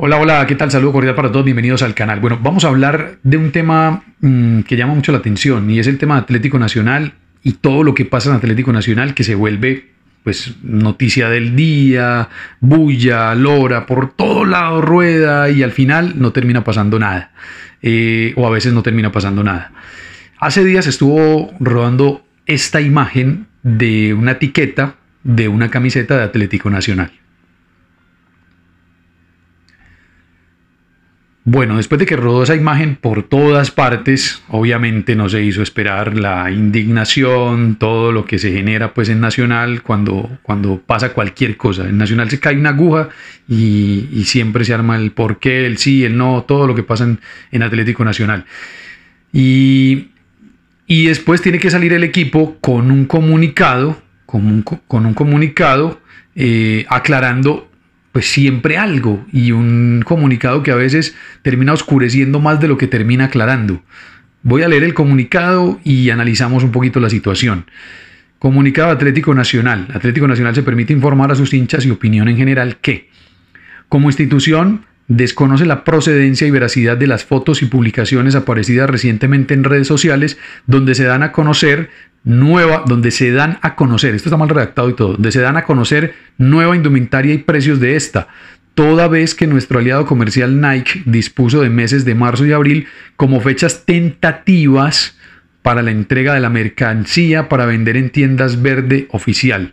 Hola, hola, ¿qué tal? Saludo cordial para todos, bienvenidos al canal. Bueno, vamos a hablar de un tema mm, que llama mucho la atención y es el tema de Atlético Nacional y todo lo que pasa en Atlético Nacional que se vuelve pues noticia del día, bulla, lora, por todo lado rueda y al final no termina pasando nada. Eh, o a veces no termina pasando nada. Hace días estuvo rodando esta imagen de una etiqueta de una camiseta de Atlético Nacional. Bueno, después de que rodó esa imagen por todas partes, obviamente no se hizo esperar la indignación, todo lo que se genera pues en Nacional cuando, cuando pasa cualquier cosa. En Nacional se cae una aguja y, siempre se arma el por qué, el sí, el no, todo lo que pasa en, Atlético Nacional. Y, después tiene que salir el equipo con un comunicado, con un, comunicado eh, aclarando pues siempre algo y un comunicado que a veces termina oscureciendo más de lo que termina aclarando. Voy a leer el comunicado y analizamos un poquito la situación. Comunicado Atlético Nacional. Atlético Nacional se permite informar a sus hinchas y opinión en general que, como institución, desconoce la procedencia y veracidad de las fotos y publicaciones aparecidas recientemente en redes sociales donde se dan a conocer nueva, donde se dan a conocer, esto está mal redactado y todo, donde se dan a conocer nueva indumentaria y precios de esta, toda vez que nuestro aliado comercial Nike dispuso de meses de marzo y abril como fechas tentativas para la entrega de la mercancía para vender en tiendas verde oficial.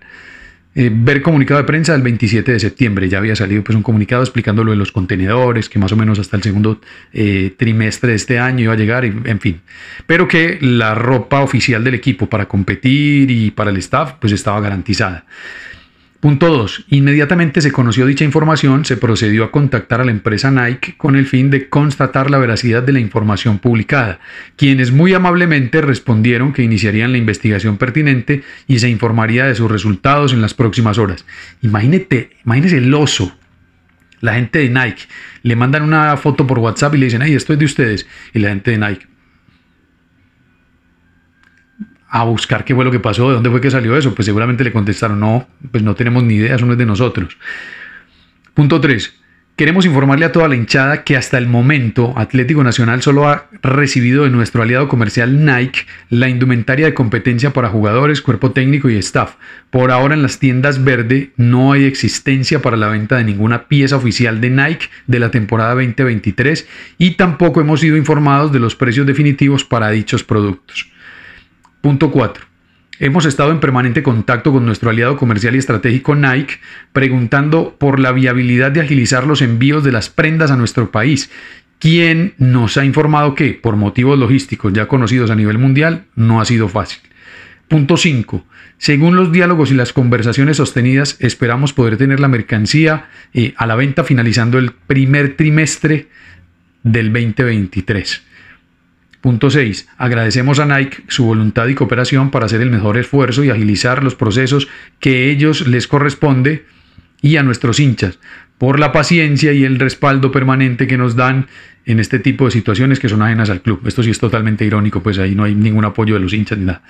Eh, ver comunicado de prensa el 27 de septiembre. Ya había salido pues, un comunicado explicando lo de los contenedores, que más o menos hasta el segundo eh, trimestre de este año iba a llegar, en fin. Pero que la ropa oficial del equipo para competir y para el staff pues estaba garantizada. Punto 2. Inmediatamente se conoció dicha información, se procedió a contactar a la empresa Nike con el fin de constatar la veracidad de la información publicada, quienes muy amablemente respondieron que iniciarían la investigación pertinente y se informaría de sus resultados en las próximas horas. Imagínate, imagínese el oso. La gente de Nike le mandan una foto por WhatsApp y le dicen, ay, esto es de ustedes. Y la gente de Nike, a buscar qué fue lo que pasó, de dónde fue que salió eso, pues seguramente le contestaron, no, pues no tenemos ni idea, eso es de nosotros. Punto 3. Queremos informarle a toda la hinchada que hasta el momento Atlético Nacional solo ha recibido de nuestro aliado comercial Nike la indumentaria de competencia para jugadores, cuerpo técnico y staff. Por ahora en las tiendas verde no hay existencia para la venta de ninguna pieza oficial de Nike de la temporada 2023 y tampoco hemos sido informados de los precios definitivos para dichos productos. Punto 4. Hemos estado en permanente contacto con nuestro aliado comercial y estratégico Nike, preguntando por la viabilidad de agilizar los envíos de las prendas a nuestro país, quien nos ha informado que, por motivos logísticos ya conocidos a nivel mundial, no ha sido fácil. Punto 5. Según los diálogos y las conversaciones sostenidas, esperamos poder tener la mercancía eh, a la venta finalizando el primer trimestre del 2023. Punto 6. Agradecemos a Nike su voluntad y cooperación para hacer el mejor esfuerzo y agilizar los procesos que ellos les corresponde y a nuestros hinchas por la paciencia y el respaldo permanente que nos dan en este tipo de situaciones que son ajenas al club. Esto sí es totalmente irónico, pues ahí no hay ningún apoyo de los hinchas ni nada.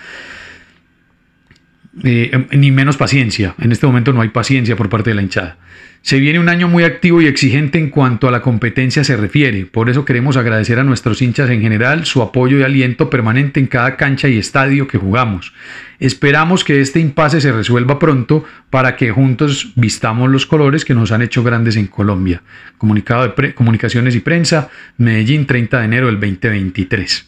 Eh, em, ni menos paciencia. En este momento no hay paciencia por parte de la hinchada. Se viene un año muy activo y exigente en cuanto a la competencia se refiere. Por eso queremos agradecer a nuestros hinchas en general su apoyo y aliento permanente en cada cancha y estadio que jugamos. Esperamos que este impasse se resuelva pronto para que juntos vistamos los colores que nos han hecho grandes en Colombia. Comunicado de Comunicaciones y Prensa, Medellín, 30 de enero del 2023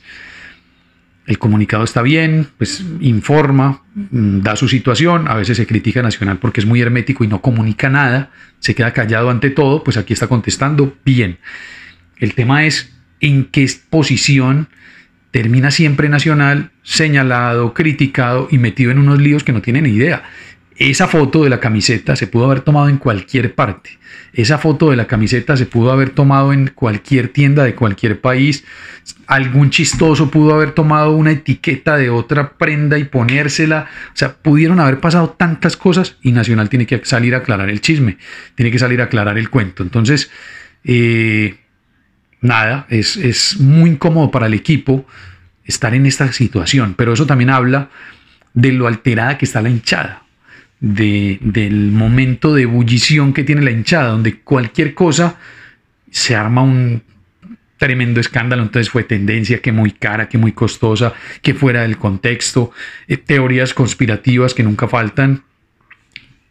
el comunicado está bien, pues informa, mm, da su situación, a veces se critica Nacional porque es muy hermético y no comunica nada, se queda callado ante todo, pues aquí está contestando bien. El tema es en qué posición termina siempre Nacional señalado, criticado y metido en unos líos que no tienen idea. Esa foto de la camiseta se pudo haber tomado en cualquier parte. Esa foto de la camiseta se pudo haber tomado en cualquier tienda de cualquier país. Algún chistoso pudo haber tomado una etiqueta de otra prenda y ponérsela. O sea, pudieron haber pasado tantas cosas y Nacional tiene que salir a aclarar el chisme, tiene que salir a aclarar el cuento. Entonces, eh, nada, es, es muy incómodo para el equipo estar en esta situación, pero eso también habla de lo alterada que está la hinchada del momento de ebullición que tiene la hinchada, donde cualquier cosa se arma un tremendo escándalo. Entonces fue tendencia que muy cara, que muy costosa, que fuera del contexto, eh, teorías conspirativas que nunca faltan.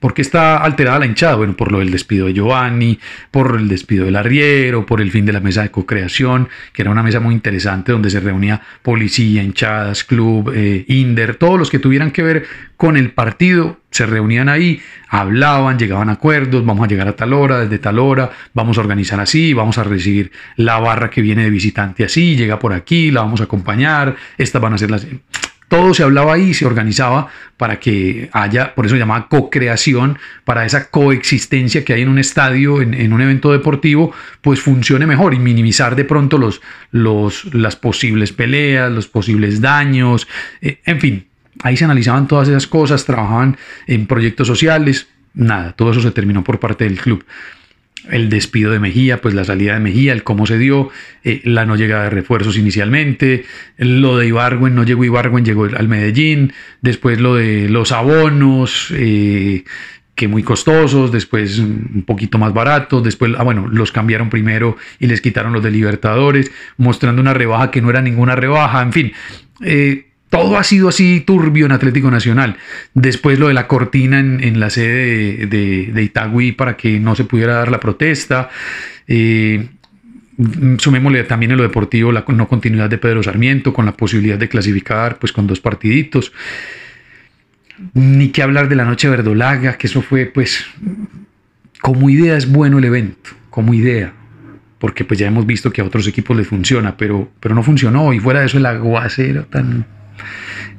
¿Por qué está alterada la hinchada? Bueno, por lo del despido de Giovanni, por el despido del arriero, por el fin de la mesa de co-creación, que era una mesa muy interesante donde se reunía policía, hinchadas, club, eh, INDER, todos los que tuvieran que ver con el partido se reunían ahí, hablaban, llegaban a acuerdos, vamos a llegar a tal hora, desde tal hora, vamos a organizar así, vamos a recibir la barra que viene de visitante así, llega por aquí, la vamos a acompañar, estas van a ser las todo se hablaba ahí, se organizaba para que haya, por eso llamaba co-creación, para esa coexistencia que hay en un estadio, en, un evento deportivo, pues funcione mejor y minimizar de pronto los, los, las posibles peleas, los posibles daños, eh, en fin, ahí se analizaban todas esas cosas, trabajaban en proyectos sociales, nada, todo eso se terminó por parte del club el despido de Mejía, pues la salida de Mejía, el cómo se dio, eh, la no llegada de refuerzos inicialmente, lo de Ibargüen, no llegó Ibarwen, llegó al Medellín, después lo de los abonos, eh, que muy costosos, después un poquito más baratos, después, ah, bueno, los cambiaron primero y les quitaron los de Libertadores, mostrando una rebaja que no era ninguna rebaja, en fin. Eh, todo ha sido así turbio en Atlético Nacional. Después lo de la cortina en, la sede de, Itagüí para que no se pudiera dar la protesta. Eh, sumémosle también en lo deportivo la no continuidad de Pedro Sarmiento con la posibilidad de clasificar pues con dos partiditos. Ni que hablar de la noche verdolaga, que eso fue pues como idea es bueno el evento, como idea, porque pues ya hemos visto que a otros equipos les funciona, pero, pero no funcionó y fuera de eso el aguacero tan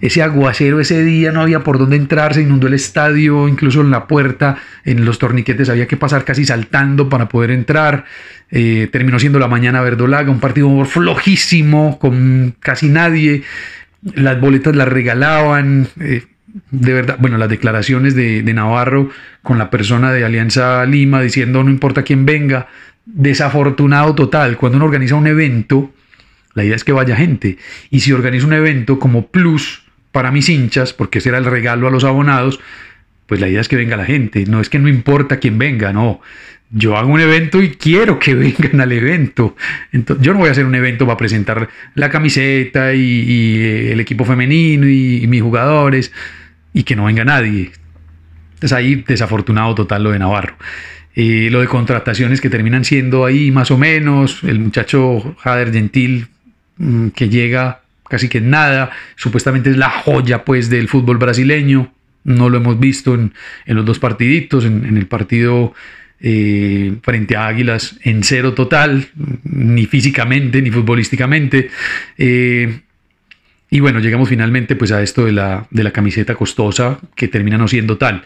ese aguacero ese día no había por dónde entrar, se inundó el estadio, incluso en la puerta, en los torniquetes había que pasar casi saltando para poder entrar. Eh, terminó siendo la mañana verdolaga, un partido flojísimo, con casi nadie. Las boletas las regalaban. Eh, de verdad, bueno, las declaraciones de, de, Navarro con la persona de Alianza Lima diciendo no importa quién venga, desafortunado total. Cuando uno organiza un evento, la idea es que vaya gente. Y si organizo un evento como plus para mis hinchas, porque ese era el regalo a los abonados, pues la idea es que venga la gente. No es que no importa quién venga, no. Yo hago un evento y quiero que vengan al evento. Entonces, yo no voy a hacer un evento para presentar la camiseta y, eh, el equipo femenino y, mis jugadores y que no venga nadie. Es ahí desafortunado total lo de Navarro. Eh, lo de contrataciones que terminan siendo ahí más o menos. El muchacho Jader Gentil Mm, que llega casi que nada, supuestamente es la joya pues del fútbol brasileño, no lo hemos visto en, los dos partiditos, en, el partido eh, frente a Águilas en cero total, ni físicamente ni futbolísticamente. Eh, y bueno, llegamos finalmente pues a esto de la, de la camiseta costosa que termina no siendo tal.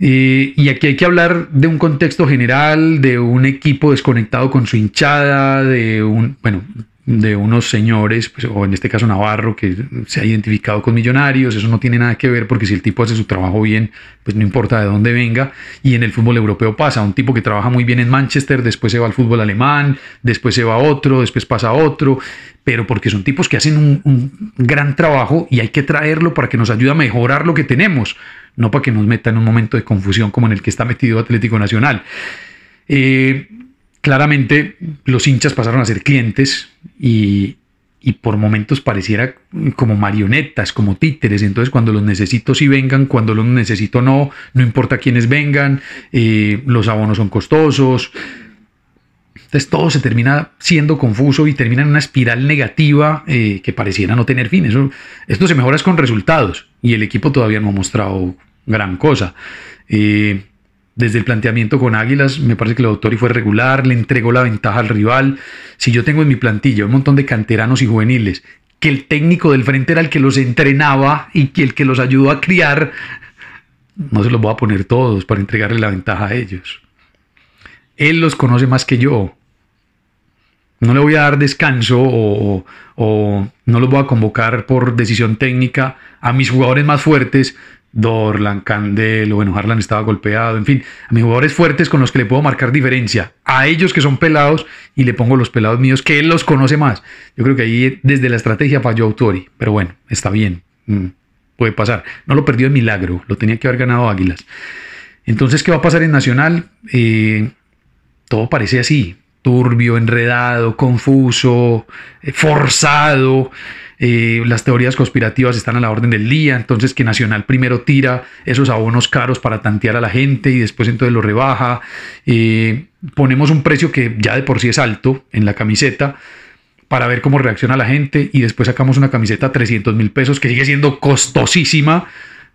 Eh, y aquí hay que hablar de un contexto general, de un equipo desconectado con su hinchada, de un, bueno, de unos señores, pues, o en este caso Navarro, que se ha identificado con millonarios, eso no tiene nada que ver porque si el tipo hace su trabajo bien, pues no importa de dónde venga, y en el fútbol europeo pasa, un tipo que trabaja muy bien en Manchester, después se va al fútbol alemán, después se va a otro, después pasa a otro, pero porque son tipos que hacen un, gran trabajo y hay que traerlo para que nos ayude a mejorar lo que tenemos, no para que nos meta en un momento de confusión como en el que está metido Atlético Nacional. Eh, claramente los hinchas pasaron a ser clientes y, por momentos pareciera como marionetas, como títeres. Entonces cuando los necesito sí vengan, cuando los necesito no, no importa quiénes vengan, eh, los abonos son costosos. Entonces todo se termina siendo confuso y termina en una espiral negativa eh, que pareciera no tener fin. Eso, esto se mejora con resultados y el equipo todavía no ha mostrado gran cosa. Eh, desde el planteamiento con Águilas, me parece que la doctora fue regular, le entregó la ventaja al rival. Si yo tengo en mi plantilla un montón de canteranos y juveniles, que el técnico del frente era el que los entrenaba y que el que los ayudó a criar, no se los voy a poner todos para entregarle la ventaja a ellos. Él los conoce más que yo. No le voy a dar descanso o, o no los voy a convocar por decisión técnica a mis jugadores más fuertes Dorlan, Candelo, bueno, Harlan estaba golpeado, en fin, a mis jugadores fuertes con los que le puedo marcar diferencia, a ellos que son pelados y le pongo los pelados míos que él los conoce más. Yo creo que ahí desde la estrategia falló Autori, pero bueno, está bien, mm, puede pasar. No lo perdió de milagro, lo tenía que haber ganado Águilas. Entonces, ¿qué va a pasar en Nacional? Eh, todo parece así, turbio, enredado, confuso, eh, forzado. Eh, las teorías conspirativas están a la orden del día, entonces que Nacional primero tira esos abonos caros para tantear a la gente y después entonces lo rebaja. Eh, ponemos un precio que ya de por sí es alto en la camiseta para ver cómo reacciona la gente y después sacamos una camiseta a 300 mil pesos que sigue siendo costosísima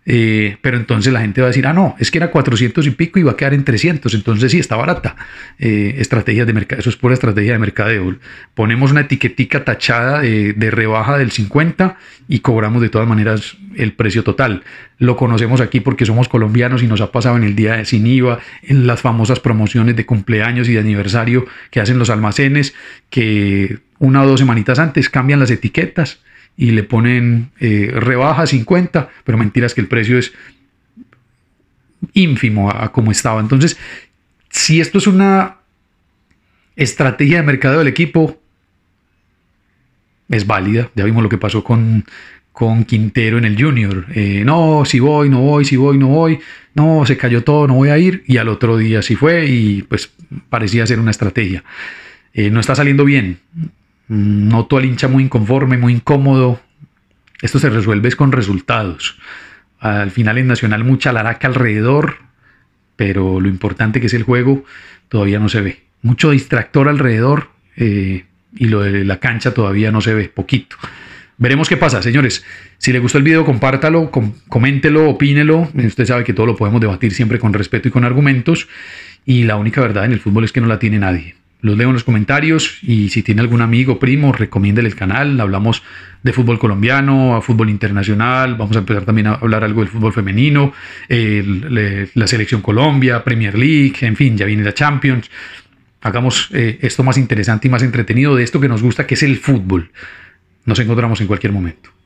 eh, pero entonces la gente va a decir, ah, no, es que era 400 y pico y va a quedar en 300, entonces sí, está barata. Eh, estrategias de mercado, eso es pura estrategia de mercadeo. Ponemos una etiquetica tachada de, rebaja del 50 y cobramos de todas maneras el precio total. Lo conocemos aquí porque somos colombianos y nos ha pasado en el día de sin IVA, en las famosas promociones de cumpleaños y de aniversario que hacen los almacenes, que una o dos semanitas antes cambian las etiquetas y le ponen eh, rebaja 50, pero mentiras que el precio es ínfimo a, como estaba. Entonces, si esto es una estrategia de mercado del equipo, es válida. Ya vimos lo que pasó con, Quintero en el Junior. Eh, no, si voy, no voy, si voy, no voy. No, se cayó todo, no voy a ir. Y al otro día sí fue y pues parecía ser una estrategia. Eh, no está saliendo bien. Noto al hincha muy inconforme, muy incómodo. Esto se resuelve con resultados. Al final en Nacional mucha laraca alrededor, pero lo importante que es el juego todavía no se ve. Mucho distractor alrededor eh, y lo de la cancha todavía no se ve, poquito. Veremos qué pasa, señores. Si le gustó el video, compártalo, coméntelo, opínelo. Mm. Usted sabe que todo lo podemos debatir siempre con respeto y con argumentos. Y la única verdad en el fútbol es que no la tiene nadie los leo en los comentarios y si tiene algún amigo, primo, recomiéndele el canal. Hablamos de fútbol colombiano, a fútbol internacional, vamos a empezar también a hablar algo del fútbol femenino, la selección Colombia, Premier League, en fin, ya viene la Champions. Hagamos eh, esto más interesante y más entretenido de esto que nos gusta, que es el fútbol. Nos encontramos en cualquier momento.